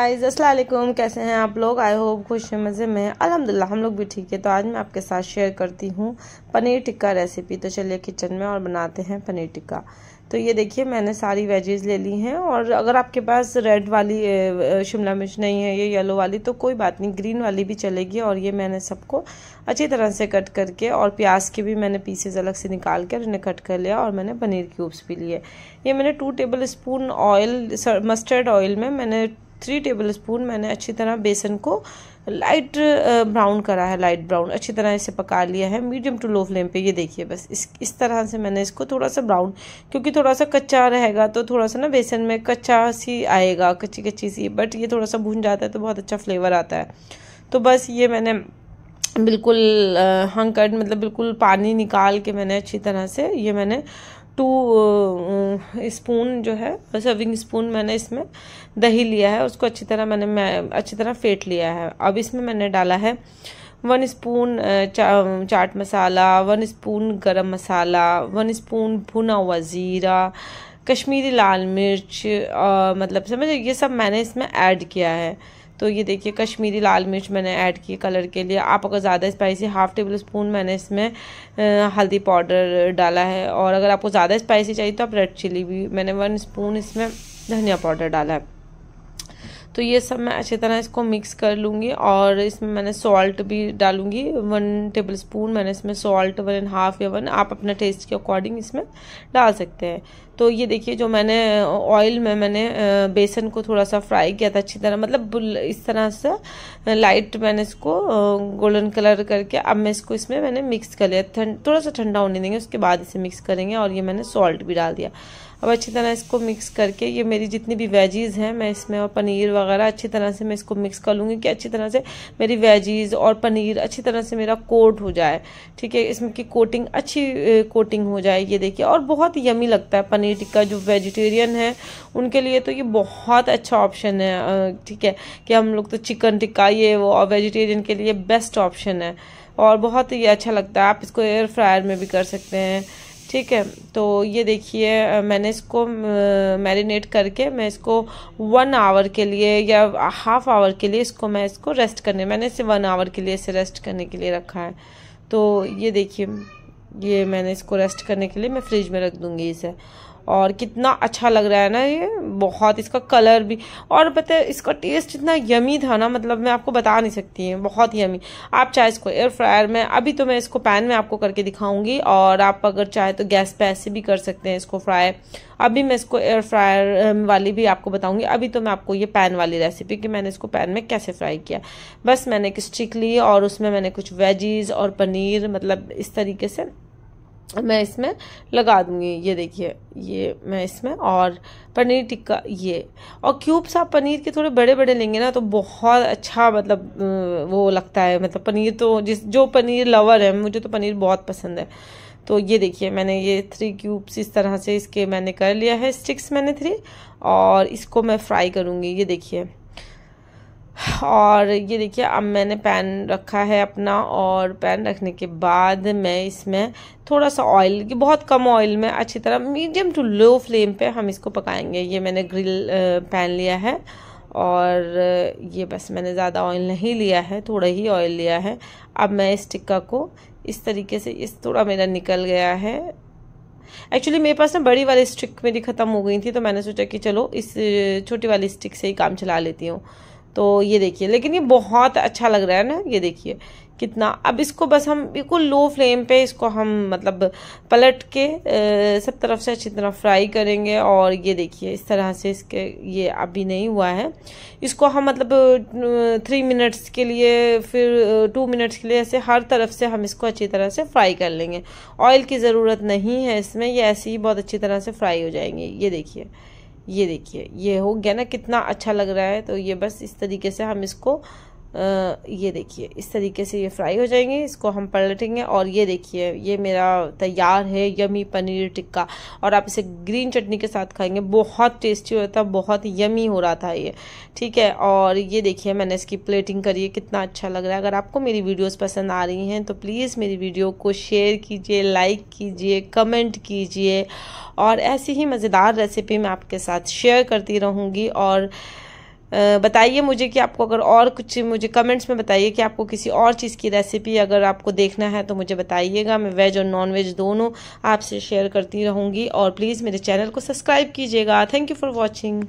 guys कैसे हैं आप लोग आई होप खुश हैं मज़े में अलहमदिल्ला हम लोग भी ठीक है तो आज मैं आपके साथ शेयर करती हूँ पनीर टिक्का रेसिपी तो चलिए किचन में और बनाते हैं पनीर टिक्का तो ये देखिए मैंने सारी वेजेज ले ली हैं और अगर आपके पास रेड वाली शिमला मिर्च नहीं है ये येलो वाली तो कोई बात नहीं ग्रीन वाली भी चलेगी और ये मैंने सबको अच्छी तरह से कट करके और प्याज के भी मैंने पीसेज अलग से निकाल कर इन्हें कट कर लिया और मैंने पनीर क्यूब्स भी लिए ये मैंने two tablespoon oil mustard oil में मैंने थ्री टेबल स्पून मैंने अच्छी तरह बेसन को लाइट ब्राउन uh, करा है लाइट ब्राउन अच्छी तरह इसे पका लिया है मीडियम टू लो फ्लेम पे ये देखिए बस इस इस तरह से मैंने इसको थोड़ा सा ब्राउन क्योंकि थोड़ा सा कच्चा रहेगा तो थोड़ा सा ना बेसन में कच्चा सी आएगा कच्ची कच्ची सी बट ये थोड़ा सा भून जाता है तो बहुत अच्छा फ्लेवर आता है तो बस ये मैंने बिल्कुल uh, हंकड मतलब बिल्कुल पानी निकाल के मैंने अच्छी तरह से ये मैंने टू स्पून जो है सर्विंग स्पून मैंने इसमें दही लिया है उसको अच्छी तरह मैंने मैं अच्छी तरह फेंट लिया है अब इसमें मैंने डाला है वन स्पून चा, चाट मसाला वन स्पून गरम मसाला वन स्पून भुना हुआ ज़ीरा कश्मीरी लाल मिर्च आ, मतलब समझ ये सब मैंने इसमें ऐड किया है तो ये देखिए कश्मीरी लाल मिर्च मैंने ऐड की कलर के लिए आप अगर ज़्यादा स्पाइसी हाफ़ टेबल स्पून मैंने इसमें हल्दी पाउडर डाला है और अगर आपको ज़्यादा स्पाइसी चाहिए तो आप रेड चिली भी मैंने वन स्पून इसमें धनिया पाउडर डाला है तो ये सब मैं अच्छी तरह इसको मिक्स कर लूँगी और इसमें मैंने सॉल्ट भी डालूंगी वन टेबल स्पून मैंने इसमें सॉल्ट वन एंड हाफ़ या वन आप अपने टेस्ट के अकॉर्डिंग इसमें डाल सकते हैं तो ये देखिए जो मैंने ऑयल uh, में मैंने uh, बेसन को थोड़ा सा फ्राई किया था अच्छी तरह मतलब इस तरह से लाइट uh, मैंने इसको गोल्डन कलर करके अब मैं इसको इसमें मैंने मिक्स कर लिया थोड़ा सा ठंडा होने देंगे उसके बाद इसे मिक्स करेंगे और ये मैंने सॉल्ट भी डाल दिया अब अच्छी तरह इसको मिक्स करके ये मेरी जितनी भी वेजीज़ हैं मैं इसमें और पनीर वगैरह अच्छी तरह से मैं इसको मिक्स कर लूँगी कि अच्छी तरह से मेरी वेजीज़ और पनीर अच्छी तरह से मेरा कोट हो जाए ठीक है इसमें की कोटिंग अच्छी कोटिंग हो जाए ये देखिए और बहुत यमी लगता है पनीर टिक्का जो वेजिटेरियन है उनके लिए तो ये बहुत अच्छा ऑप्शन है ठीक है कि हम लोग तो चिकन टिक्का ये वो और वेजिटेरियन के लिए बेस्ट ऑप्शन है और बहुत ही अच्छा लगता है आप इसको एयर फ्रायर में भी कर सकते हैं ठीक है तो ये देखिए मैंने इसको मैरिनेट करके मैं इसको वन आवर के लिए या हाफ आवर के लिए इसको मैं इसको रेस्ट करने मैंने इसे वन आवर के लिए इसे रेस्ट करने के लिए रखा है तो ये देखिए ये मैंने इसको रेस्ट करने के लिए मैं फ्रिज में रख दूँगी इसे और कितना अच्छा लग रहा है ना ये बहुत इसका कलर भी और पता है इसका टेस्ट इतना यमी था ना मतलब मैं आपको बता नहीं सकती है बहुत यमी आप चाहे इसको एयर फ्रायर में अभी तो मैं इसको पैन में आपको करके दिखाऊंगी और आप अगर चाहे तो गैस पे ऐसे भी कर सकते हैं इसको फ्राई अभी मैं इसको एयर फ्रायर वाली भी आपको बताऊंगी अभी तो मैं आपको ये पैन वाली रेसिपी कि मैंने इसको पैन में कैसे फ्राई किया बस मैंने एक स्टिक ली और उसमें मैंने कुछ वेजीज और पनीर मतलब इस तरीके से मैं इसमें लगा दूंगी ये देखिए ये मैं इसमें और पनीर टिक्का ये और क्यूब्स आप पनीर के थोड़े बड़े बड़े लेंगे ना तो बहुत अच्छा मतलब वो लगता है मतलब पनीर तो जिस जो पनीर लवर है मुझे तो पनीर बहुत पसंद है तो ये देखिए मैंने ये थ्री क्यूब्स इस तरह से इसके मैंने कर लिया है स्टिक्स मैंने थ्री और इसको मैं फ्राई करूँगी ये देखिए और ये देखिए अब मैंने पैन रखा है अपना और पैन रखने के बाद मैं इसमें थोड़ा सा ऑयल कि बहुत कम ऑयल में अच्छी तरह मीडियम टू लो फ्लेम पे हम इसको पकाएंगे ये मैंने ग्रिल पैन लिया है और ये बस मैंने ज़्यादा ऑयल नहीं लिया है थोड़ा ही ऑयल लिया है अब मैं इस टिक्का को इस तरीके से इस थोड़ा मेरा निकल गया है एक्चुअली मेरे पास ना बड़ी वाली स्टिक मेरी ख़त्म हो गई थी तो मैंने सोचा कि चलो इस छोटी वाली स्टिक से ही काम चला लेती हूँ तो ये देखिए लेकिन ये बहुत अच्छा लग रहा है ना ये देखिए कितना अब इसको बस हम बिल्कुल लो फ्लेम पे इसको हम मतलब पलट के ए, सब तरफ से अच्छी तरह फ्राई करेंगे और ये देखिए इस तरह से इसके ये अभी नहीं हुआ है इसको हम मतलब थ्री मिनट्स के लिए फिर टू मिनट्स के लिए ऐसे हर तरफ से हम इसको अच्छी तरह से फ्राई कर लेंगे ऑयल की ज़रूरत नहीं है इसमें ये ऐसे ही बहुत अच्छी तरह से फ्राई हो जाएंगे ये देखिए ये देखिए ये हो गया ना कितना अच्छा लग रहा है तो ये बस इस तरीके से हम इसको ये देखिए इस तरीके से ये फ्राई हो जाएंगे इसको हम पलटेंगे और ये देखिए ये मेरा तैयार है यमी पनीर टिक्का और आप इसे ग्रीन चटनी के साथ खाएंगे बहुत टेस्टी हो रहा था बहुत यमी हो रहा था ये ठीक है और ये देखिए मैंने इसकी प्लेटिंग करी है कितना अच्छा लग रहा है अगर आपको मेरी वीडियोस पसंद आ रही हैं तो प्लीज़ मेरी वीडियो को शेयर कीजिए लाइक कीजिए कमेंट कीजिए और ऐसी ही मज़ेदार रेसिपी मैं आपके साथ शेयर करती रहूँगी और बताइए मुझे कि आपको अगर और कुछ मुझे कमेंट्स में बताइए कि आपको किसी और चीज़ की रेसिपी अगर आपको देखना है तो मुझे बताइएगा मैं वेज और नॉन वेज दोनों आपसे शेयर करती रहूँगी और प्लीज़ मेरे चैनल को सब्सक्राइब कीजिएगा थैंक यू फॉर वॉचिंग